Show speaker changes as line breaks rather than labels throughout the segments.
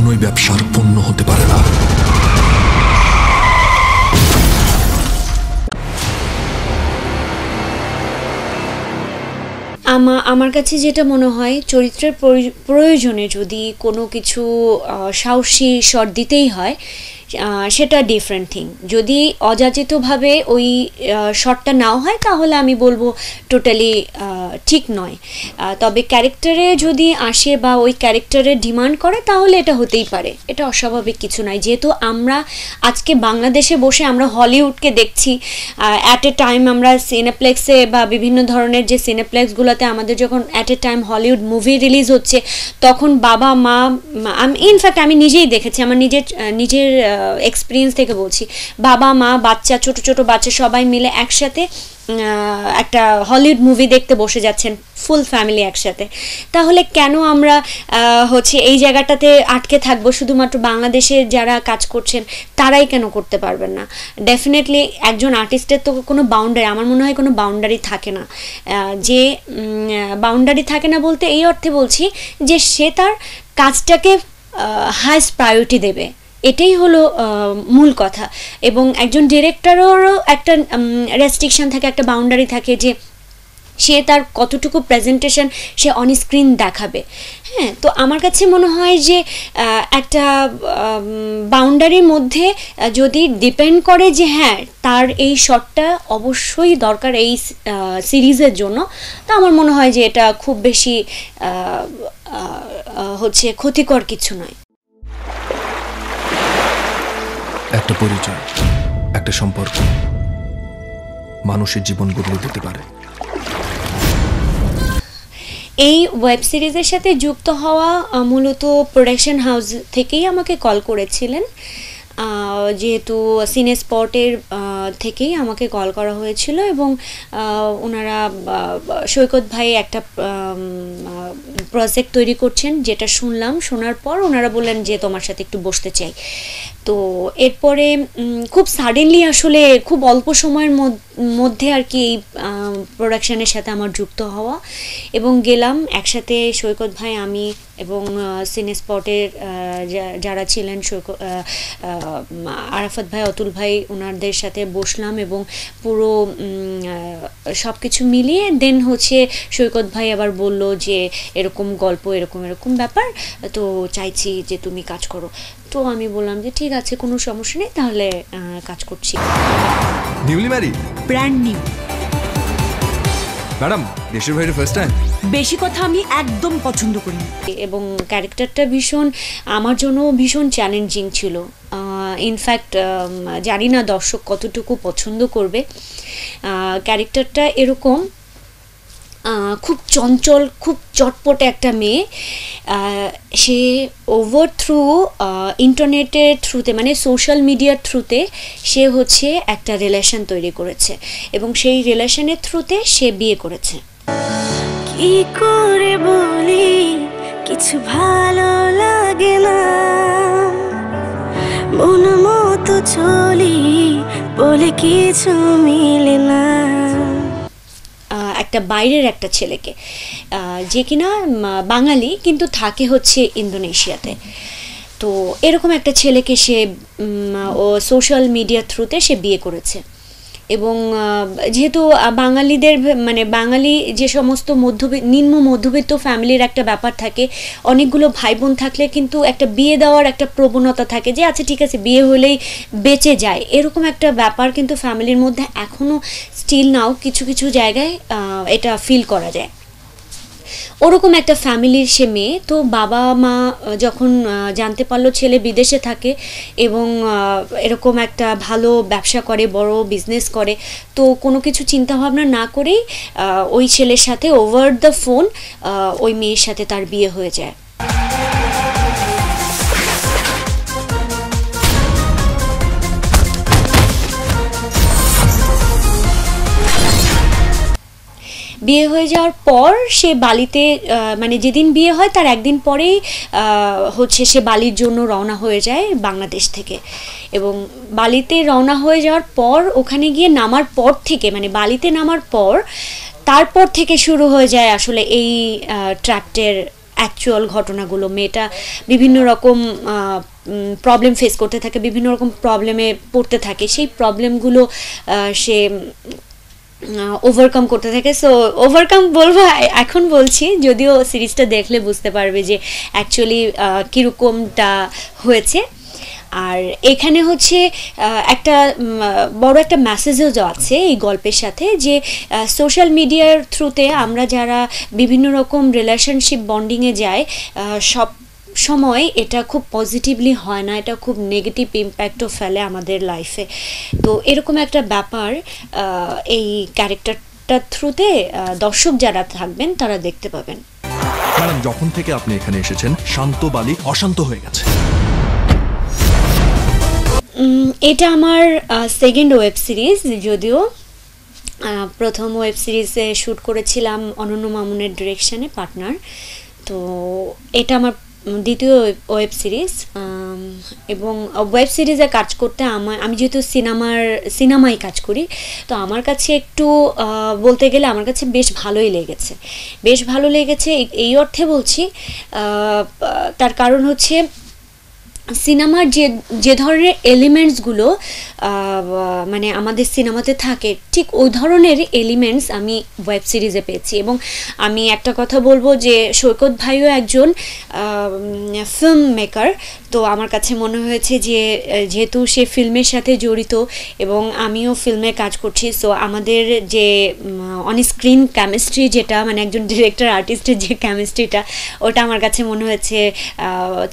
কখনোই ব্যবসার পণ্য হতে পারে না আমা আমার কাছে যেটা মনে হয় চরিত্রের প্রয়োজনে যদি কোনো কিছু সাহসী শট দিতেই হয় সেটা ডিফারেন্ট থিং যদি অযাচিতভাবে ওই শটটা নাও হয় তাহলে আমি বলবো টোটালি ঠিক নয় তবে ক্যারেক্টারে যদি আসে বা ওই ক্যারেক্টারের ডিমান্ড করে তাহলে এটা হতেই পারে এটা অস্বাভাবিক কিছু নয় যেহেতু আমরা আজকে বাংলাদেশে বসে আমরা হলিউডকে দেখছি অ্যাট এ টাইম আমরা সিনেপ্লেক্সে বা বিভিন্ন ধরনের যে সিনেপ্লেক্সগুলোতে আমাদের যখন at a time Hollywood movie release হচ্ছে তখন বাবা মা আমি ইনফ্যাক্ট আমি নিজেই দেখেছি আমার নিজের নিজের এক্সপিরিয়েন্স থেকে বলছি বাবা মা বাচ্চা ছোট ছোট বাচ্চা সবাই মিলে একসাথে একটা হলিউড মুভি দেখতে বসে যাচ্ছেন ফুল ফ্যামিলি একসাথে তাহলে কেন আমরা হচ্ছে এই জায়গাটাতে আটকে থাকবো শুধুমাত্র বাংলাদেশে যারা কাজ করছেন তারাই কেন করতে পারবেন না ডেফিনেটলি একজন আর্টিস্টের তো কোনো বাউন্ডারি আমার মনে হয় কোনো বাউন্ডারি থাকে না যে বাউন্ডারি থাকে না বলতে এই অর্থে বলছি যে সে তার কাজটাকে হাইস্ট প্রায়োরিটি দেবে এটাই হলো মূল কথা এবং একজন ডিরেক্টরেরও একটা রেস্ট্রিকশান থাকে একটা বাউন্ডারি থাকে যে সে তার কতটুকু প্রেজেন্টেশন সে অন স্ক্রিন দেখাবে হ্যাঁ তো আমার কাছে মনে হয় যে একটা বাউন্ডারির মধ্যে যদি ডিপেন্ড করে যে হ্যাঁ তার এই শটটা অবশ্যই দরকার এই সিরিজের জন্য তো আমার মনে হয় যে এটা খুব বেশি হচ্ছে ক্ষতিকর কিছু নয় একটা পরিচয় একটা সম্পর্ক মানুষের জীবন বদলে দিতে পারে এই ওয়েব সিরিজের সাথে যুক্ত হওয়া মূলত প্রোডাকশন হাউস থেকেই আমাকে কল করেছিলেন যেহেতু সিনে স্পটের থেকেই আমাকে কল করা হয়েছিল এবং ওনারা সৈকত ভাই একটা প্রজেক্ট তৈরি করছেন যেটা শুনলাম শোনার পর ওনারা বললেন যে তোমার সাথে একটু বসতে চাই তো এরপরে খুব সাডেনলি আসলে খুব অল্প সময়ের মধ্যে মধ্যে আর কি এই প্রোডাকশানের সাথে আমার যুক্ত হওয়া এবং গেলাম একসাথে সৈকত ভাই আমি এবং সিনে স্পটের যারা ছিলেন সৈকত আরাফাত ভাই অতুল ভাই ওনাদের সাথে বসলাম এবং পুরো সব কিছু মিলিয়ে দেন হচ্ছে সৈকত ভাই আবার বলল যে এরকম গল্প এরকম এরকম ব্যাপার তো চাইছি যে তুমি কাজ করো তো আমি বললাম যে ঠিক আছে কোনো সমস্যা নেই তাহলে কাজ করছি newly married brand new madam দেশের বাইরে ফার্স্ট টাইম বেশি কথা আমি একদম পছন্দ করি না। এবং ক্যারেক্টারটা ভীষণ আমার জন্য ভীষণ চ্যালেঞ্জিং ছিল ইনফ্যাক্ট জানি না দর্শক কতটুকু পছন্দ করবে ক্যারেক্টারটা এরকম খুব চঞ্চল খুব চটপটে একটা মেয়ে সে ওভার থ্রু ইন্টারনেটের থ্রুতে মানে সোশ্যাল মিডিয়ার থ্রুতে সে হচ্ছে একটা রিলেশন তৈরি করেছে এবং সেই রিলেশনের থ্রুতে সে বিয়ে করেছে কি করে বলি কিছু ভালো লাগে না মন মতো চলি বলে কিছু মিলে না একটা বাইরের একটা ছেলেকে যে কিনা বাঙালি কিন্তু থাকে হচ্ছে ইন্দোনেশিয়াতে তো এরকম একটা ছেলেকে সে ও সোশ্যাল মিডিয়ার থ্রুতে সে বিয়ে করেছে এবং যেহেতু বাঙালিদের মানে বাঙালি যে সমস্ত মধ্যবিত্ত নিম্ন মধ্যবিত্ত ফ্যামিলির একটা ব্যাপার থাকে অনেকগুলো ভাই বোন থাকলে কিন্তু একটা বিয়ে দেওয়ার একটা প্রবণতা থাকে যে আচ্ছা ঠিক আছে বিয়ে হলেই বেঁচে যায় এরকম একটা ব্যাপার কিন্তু ফ্যামিলির মধ্যে এখনও স্টিল নাও কিছু কিছু জায়গায় এটা ফিল করা যায় ওরকম একটা ফ্যামিলির সে মেয়ে তো বাবা মা যখন জানতে পারলো ছেলে বিদেশে থাকে এবং এরকম একটা ভালো ব্যবসা করে বড় বিজনেস করে তো কোনো কিছু চিন্তাভাবনা না করেই ওই ছেলের সাথে ওভার দ্য ফোন ওই মেয়ের সাথে তার বিয়ে হয়ে যায় বিয়ে হয়ে যাওয়ার পর সে বালিতে মানে যেদিন বিয়ে হয় তার একদিন পরেই হচ্ছে সে বালির জন্য রওনা হয়ে যায় বাংলাদেশ থেকে এবং বালিতে রওনা হয়ে যাওয়ার পর ওখানে গিয়ে নামার পর থেকে মানে বালিতে নামার পর তারপর থেকে শুরু হয়ে যায় আসলে এই ট্র্যাক্টের অ্যাকচুয়াল ঘটনাগুলো মেয়েটা বিভিন্ন রকম প্রবলেম ফেস করতে থাকে বিভিন্ন রকম প্রবলেমে পড়তে থাকে সেই প্রবলেমগুলো সে ওভারকাম করতে থাকে সো ওভারকাম বলবো এখন বলছি যদিও সিরিজটা দেখলে বুঝতে পারবে যে অ্যাকচুয়ালি কীরকমটা হয়েছে আর এখানে হচ্ছে একটা বড় একটা মেসেজও আছে এই গল্পের সাথে যে সোশ্যাল মিডিয়ার থ্রুতে আমরা যারা বিভিন্ন রকম রিলেশনশিপ বন্ডিংয়ে যাই সব সময় এটা খুব পজিটিভলি হয় না এটা খুব নেগেটিভ ইম্প্যাক্টও ফেলে আমাদের লাইফে তো এরকম একটা ব্যাপার এই ক্যারেক্টারটার থ্রুতে দর্শক যারা থাকবেন তারা দেখতে পাবেন ম্যাডাম যখন থেকে আপনি এখানে এসেছেন শান্ত বালি অশান্ত হয়ে গেছে এটা আমার সেকেন্ড ওয়েব সিরিজ যদিও প্রথম ওয়েব সিরিজে শ্যুট করেছিলাম অনন্য মামুনের ডিরেকশানে পার্টনার তো এটা আমার দ্বিতীয় ওয়েব সিরিজ এবং ওয়েব সিরিজে কাজ করতে আমার আমি যেহেতু সিনেমার সিনেমায় কাজ করি তো আমার কাছে একটু বলতে গেলে আমার কাছে বেশ ভালোই লেগেছে বেশ ভালো লেগেছে এই অর্থে বলছি তার কারণ হচ্ছে সিনেমার যে যে ধরনের এলিমেন্টসগুলো মানে আমাদের সিনেমাতে থাকে ঠিক ওই ধরনের এলিমেন্টস আমি ওয়েব সিরিজে পেয়েছি এবং আমি একটা কথা বলবো যে সৈকত ভাইও একজন ফিল্ম মেকার তো আমার কাছে মনে হয়েছে যে যেহেতু সে ফিল্মের সাথে জড়িত এবং আমিও ফিল্মে কাজ করছি সো আমাদের যে অন স্ক্রিন কেমিস্ট্রি যেটা মানে একজন ডিরেক্টর আর্টিস্টের যে কেমিস্ট্রিটা ওটা আমার কাছে মনে হয়েছে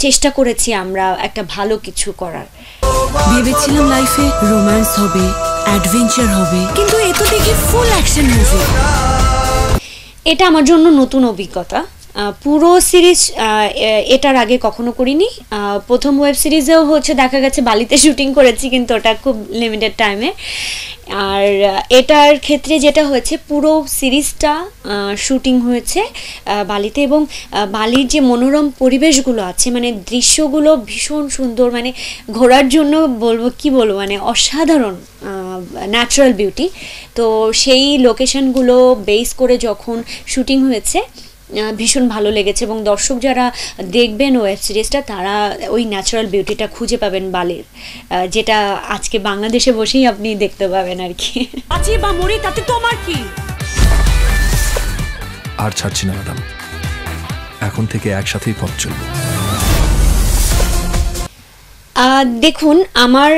চেষ্টা করেছি আমরা একটা ভালো কিছু করার ভেবেছিলাম লাইফে রোম্যান্স হবে অ্যাডভেঞ্চার হবে কিন্তু এ তো দেখি ফুল অ্যাকশন মুভি এটা আমার জন্য নতুন অভিজ্ঞতা পুরো সিরিজ এটার আগে কখনো করিনি প্রথম ওয়েব সিরিজেও হচ্ছে দেখা গেছে বালিতে শুটিং করেছি কিন্তু ওটা খুব লিমিটেড টাইমে আর এটার ক্ষেত্রে যেটা হয়েছে পুরো সিরিজটা শুটিং হয়েছে বালিতে এবং বালির যে মনোরম পরিবেশগুলো আছে মানে দৃশ্যগুলো ভীষণ সুন্দর মানে ঘোরার জন্য বলবো কি বলবো মানে অসাধারণ ন্যাচারাল বিউটি তো সেই লোকেশনগুলো বেস করে যখন শুটিং হয়েছে ভীষণ ভালো লেগেছে এবং দর্শক যারা দেখবেন ওয়েব সিরিজটা তারা ওই ন্যাচারাল বিউটিটা খুঁজে পাবেন বালের যেটা আজকে বাংলাদেশে বসেই আপনি দেখতে পাবেন আর কি আছে বা মরি তাতে তোমার কি আর ছাড়ছি না ম্যাডাম এখন থেকে একসাথেই পথ চলবো দেখুন আমার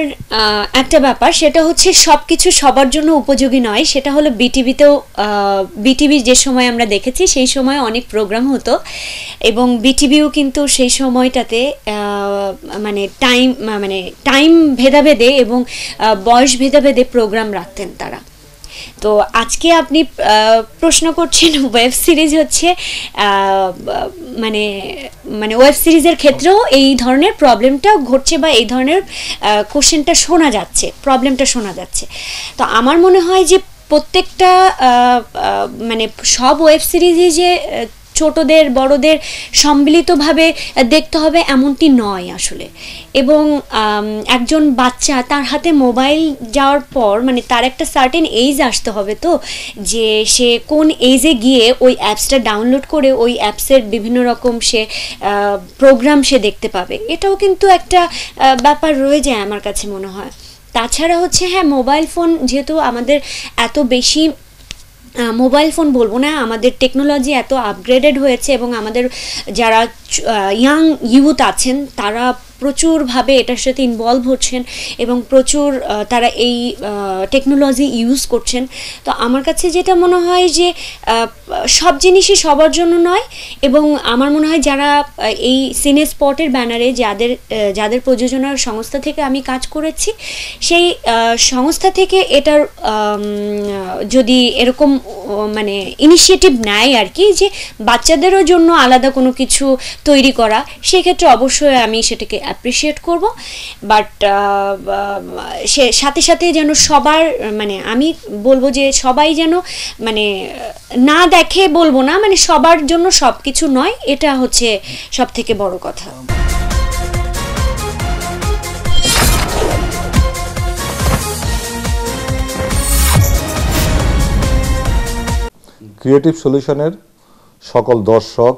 একটা ব্যাপার সেটা হচ্ছে সব কিছু সবার জন্য উপযোগী নয় সেটা হলো বিটিভিতেও বিটিভি যে সময় আমরা দেখেছি সেই সময় অনেক প্রোগ্রাম হতো এবং বিটিভিও কিন্তু সেই সময়টাতে মানে টাইম মানে টাইম ভেদাভেদে এবং বয়স ভেদাভেদে প্রোগ্রাম রাখতেন তারা তো আজকে আপনি প্রশ্ন করছেন ওয়েব সিরিজ হচ্ছে মানে মানে ওয়েব সিরিজের ক্ষেত্রেও এই ধরনের প্রবলেমটা ঘটছে বা এই ধরনের কোশ্চেনটা শোনা যাচ্ছে প্রবলেমটা শোনা যাচ্ছে তো আমার মনে হয় যে প্রত্যেকটা মানে সব ওয়েব সিরিজই যে ছোটদের বড়দের সম্মিলিতভাবে দেখতে হবে এমনটি নয় আসলে এবং একজন বাচ্চা তার হাতে মোবাইল যাওয়ার পর মানে তার একটা সার্টেন এইজ আসতে হবে তো যে সে কোন এইজে গিয়ে ওই অ্যাপসটা ডাউনলোড করে ওই অ্যাপসের বিভিন্ন রকম সে প্রোগ্রাম সে দেখতে পাবে এটাও কিন্তু একটা ব্যাপার রয়ে যায় আমার কাছে মনে হয় তাছাড়া হচ্ছে হ্যাঁ মোবাইল ফোন যেহেতু আমাদের এত বেশি মোবাইল ফোন বলবো না আমাদের টেকনোলজি এত আপগ্রেডেড হয়েছে এবং আমাদের যারা ইয়াং ইউথ আছেন তারা প্রচুরভাবে এটার সাথে ইনভলভ হচ্ছেন এবং প্রচুর তারা এই টেকনোলজি ইউজ করছেন তো আমার কাছে যেটা মনে হয় যে সব জিনিসই সবার জন্য নয় এবং আমার মনে হয় যারা এই সিনে স্পটের ব্যানারে যাদের যাদের প্রযোজনার সংস্থা থেকে আমি কাজ করেছি সেই সংস্থা থেকে এটার যদি এরকম মানে ইনিশিয়েটিভ নেয় আর কি যে বাচ্চাদেরও জন্য আলাদা কোনো কিছু তৈরি করা সেক্ষেত্রে অবশ্যই আমি সেটাকে অ্যাপ্রিসিয়েট করব বাট uh, সে সাথে সাথে যেন সবার মানে আমি বলবো যে সবাই যেন মানে না দেখে বলবো না মানে সবার জন্য সব কিছু নয় এটা হচ্ছে সব থেকে বড় কথা ক্রিয়েটিভ সলিউশনের সকল দর্শক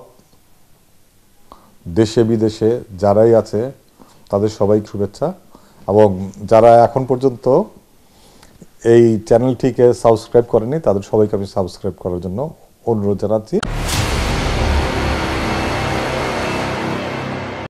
দেশে বিদেশে যারাই আছে তাদের সবাই শুভেচ্ছা এবং যারা এখন পর্যন্ত এই চ্যানেলটিকে সাবস্ক্রাইব করেনি তাদের সবাইকে আমি সাবস্ক্রাইব করার জন্য অনুরোধ জানাচ্ছি